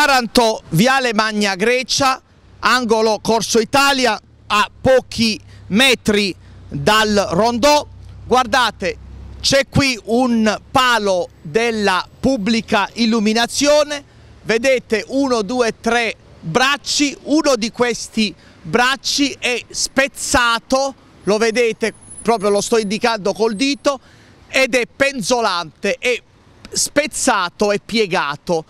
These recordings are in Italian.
Taranto, Viale Magna Grecia, angolo Corso Italia a pochi metri dal rondò. Guardate, c'è qui un palo della pubblica illuminazione, vedete 1, 2, 3 bracci, uno di questi bracci è spezzato, lo vedete proprio lo sto indicando col dito, ed è penzolante, è spezzato e piegato.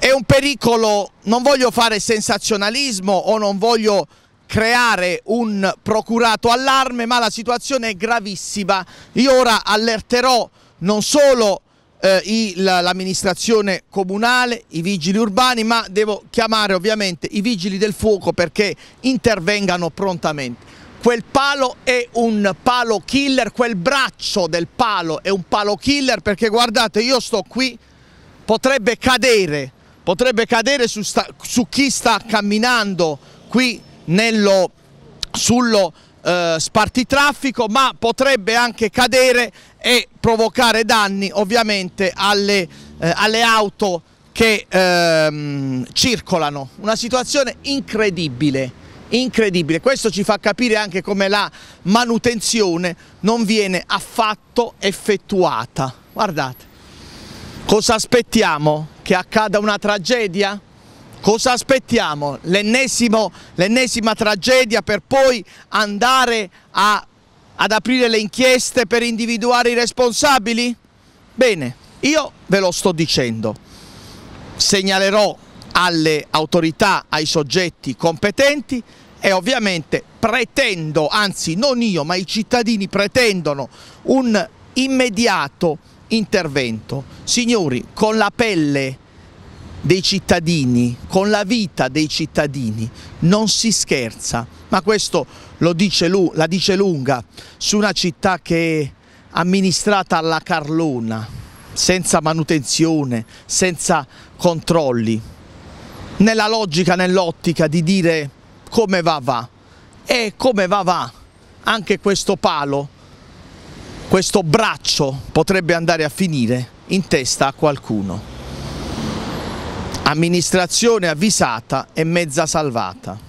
È un pericolo, non voglio fare sensazionalismo o non voglio creare un procurato allarme, ma la situazione è gravissima. Io ora allerterò non solo eh, l'amministrazione comunale, i vigili urbani, ma devo chiamare ovviamente i vigili del fuoco perché intervengano prontamente. Quel palo è un palo killer, quel braccio del palo è un palo killer perché guardate io sto qui, potrebbe cadere potrebbe cadere su, sta, su chi sta camminando qui nello, sullo eh, spartitraffico ma potrebbe anche cadere e provocare danni ovviamente alle, eh, alle auto che ehm, circolano. Una situazione incredibile, incredibile. Questo ci fa capire anche come la manutenzione non viene affatto effettuata. Guardate, cosa aspettiamo? che accada una tragedia? Cosa aspettiamo? L'ennesima tragedia per poi andare a, ad aprire le inchieste per individuare i responsabili? Bene, io ve lo sto dicendo. Segnalerò alle autorità, ai soggetti competenti e ovviamente pretendo, anzi non io, ma i cittadini pretendono un immediato intervento. Signori, con la pelle dei cittadini, con la vita dei cittadini, non si scherza, ma questo dice, la dice lunga su una città che è amministrata alla carlona, senza manutenzione, senza controlli, nella logica, nell'ottica di dire come va va e come va va anche questo palo questo braccio potrebbe andare a finire in testa a qualcuno. Amministrazione avvisata e mezza salvata.